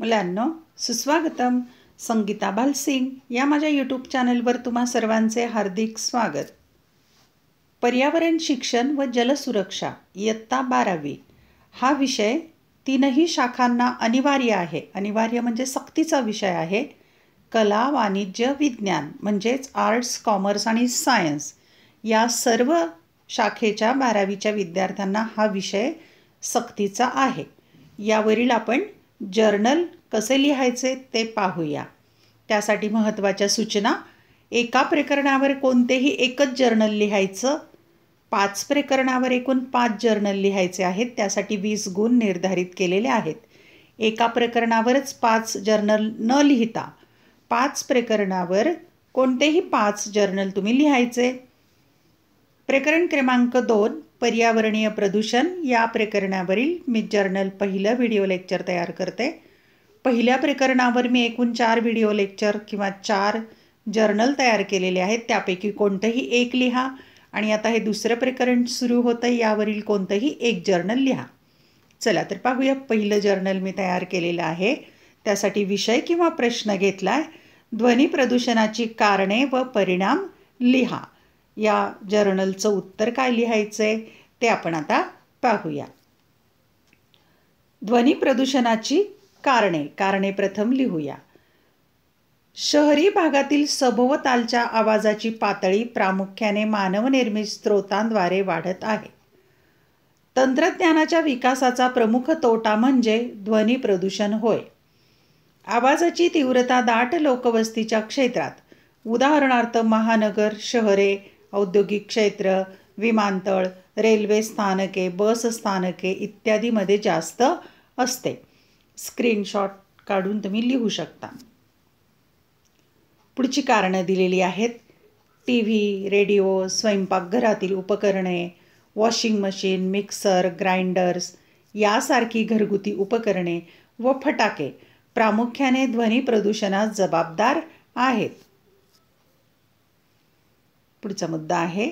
मुलांनो सुस्वागतम संगीता बालसिंग या माझ्या यूट्यूब चॅनलवर तुम्हा सर्वांचे हार्दिक स्वागत पर्यावरण शिक्षण व जलसुरक्षा इयत्ता बारावी हा विषय तीनही शाखांना अनिवार्य आहे अनिवार्य म्हणजे सक्तीचा विषय आहे कला वाणिज्य विज्ञान म्हणजेच आर्ट्स कॉमर्स आणि सायन्स या सर्व शाखेच्या बारावीच्या विद्यार्थ्यांना हा विषय सक्तीचा आहे यावरील आपण जर्नल कसे लिहायचे ते पाहूया त्यासाठी महत्त्वाच्या सूचना एका प्रकरणावर कोणतेही एकच जर्नल लिहायचं पाच प्रकरणावर एकूण पाच जर्नल लिहायचे आहेत त्यासाठी वीस गुण निर्धारित केलेले आहेत एका प्रकरणावरच पाच जर्नल न लिहिता पाच प्रकरणावर कोणतेही पाच जर्नल तुम्ही लिहायचे प्रकरण क्रमांक दोन पर्यावरणीय प्रदूषण या प्रकरणावरील मी जर्नल पहिलं व्हिडिओ लेक्चर तयार करते पहिल्या प्रकरणावर मी एकूण चार व्हिडिओ लेक्चर किंवा चार जर्नल तयार केलेले आहेत त्यापैकी कोणतंही एक लिहा आणि आता हे दुसरं प्रकरण सुरू होतं यावरील कोणतंही एक जर्नल लिहा चला तर पाहूया पहिलं जर्नल मी तयार केलेलं आहे त्यासाठी विषय किंवा प्रश्न घेतला आहे ध्वनी प्रदूषणाची कारणे व परिणाम लिहा या जर्नलचं उत्तर काय लिहायचं आहे ते आपण आता पाहूया ध्वनी प्रदूषणाची कारणे कारणे प्रथम लिहूया शहरी भागातील सभोवतालच्या आवाजाची पातळी प्रामुख्याने मानवनिर्मित स्रोतांद्वारे वाढत आहे तंत्रज्ञानाच्या विकासाचा प्रमुख तोटा म्हणजे ध्वनी प्रदूषण होय आवाजाची तीव्रता दाट लोकवस्तीच्या क्षेत्रात उदाहरणार्थ महानगर शहरे औद्योगिक क्षेत्र विमानतळ रेल्वे स्थानके बस स्थानके इत्यादीमध्ये जास्त असते स्क्रीनशॉट काढून तुम्ही लिहू शकता पुढची कारणं दिलेली आहेत टी व्ही रेडिओ स्वयंपाकघरातील उपकरणे वॉशिंग मशीन मिक्सर ग्राइंडर्स यासारखी घरगुती उपकरणे व फटाके प्रामुख्याने ध्वनी प्रदूषणास जबाबदार आहेत पुढचा मुद्दा आहे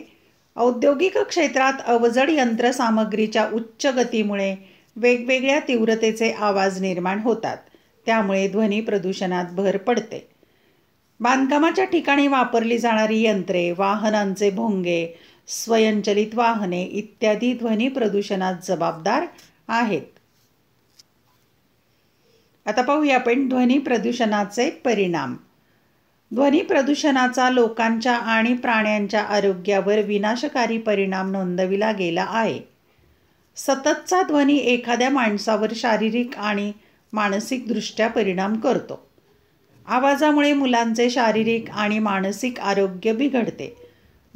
औद्योगिक क्षेत्रात अवजड यंत्रसामग्रीच्या उच्च गतीमुळे वेगवेगळ्या तीव्रतेचे आवाज निर्माण होतात त्यामुळे ध्वनी प्रदूषणात भर पडते बांधकामाच्या ठिकाणी वापरली जाणारी यंत्रे वाहनांचे भोंगे स्वयंचलित वाहने इत्यादी ध्वनी प्रदूषणात जबाबदार आहेत आता पाहूया आपण ध्वनी प्रदूषणाचे परिणाम ध्वनी प्रदूषणाचा लोकांच्या आणि प्राण्यांच्या आरोग्यावर विनाशकारी परिणाम नोंदविला गेला आहे सततचा ध्वनी एखाद्या माणसावर शारीरिक आणि मानसिकदृष्ट्या परिणाम करतो आवाजामुळे मुलांचे शारीरिक आणि मानसिक आरोग्य बिघडते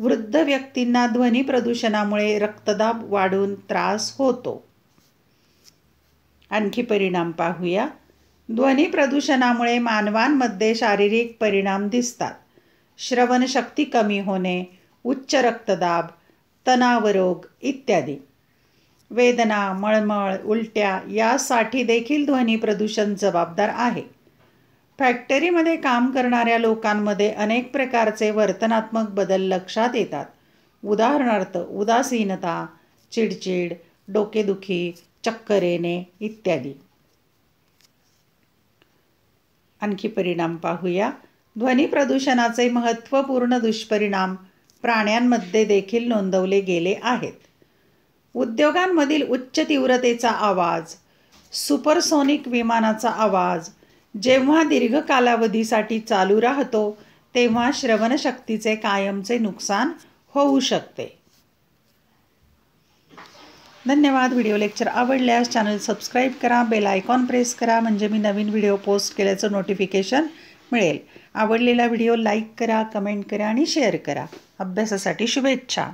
वृद्ध व्यक्तींना ध्वनी प्रदूषणामुळे रक्तदाब वाढून त्रास होतो आणखी परिणाम पाहूया ध्वनी प्रदूषणामुळे मानवांमध्ये शारीरिक परिणाम दिसतात श्रवणशक्ती कमी होणे उच्च रक्तदाब तणावरोग इत्यादी वेदना मळमळ उलट्या यासाठी देखील ध्वनी प्रदूषण जबाबदार आहे फॅक्टरीमध्ये काम करणाऱ्या लोकांमध्ये अनेक प्रकारचे वर्तनात्मक बदल लक्षात येतात उदाहरणार्थ उदासीनता चिडचिड डोकेदुखी चक्कर येणे इत्यादी आणखी परिणाम पाहूया ध्वनी प्रदूषणाचे महत्त्वपूर्ण दुष्परिणाम प्राण्यांमध्ये देखील नोंदवले गेले आहेत उद्योगांमधील उच्च तीव्रतेचा आवाज सुपरसोनिक विमानाचा आवाज जेव्हा दीर्घ कालावधीसाठी चालू राहतो तेव्हा श्रवणशक्तीचे कायमचे नुकसान होऊ शकते धन्यवाद व्हिडिओ लेक्चर आवडल्यास चॅनल सबस्क्राईब करा बेल आयकॉन प्रेस करा म्हणजे मी नवीन व्हिडिओ पोस्ट केल्याचं नोटिफिकेशन मिळेल आवडलेला व्हिडिओ लाईक करा कमेंट करा आणि शेअर करा अभ्यासासाठी शुभेच्छा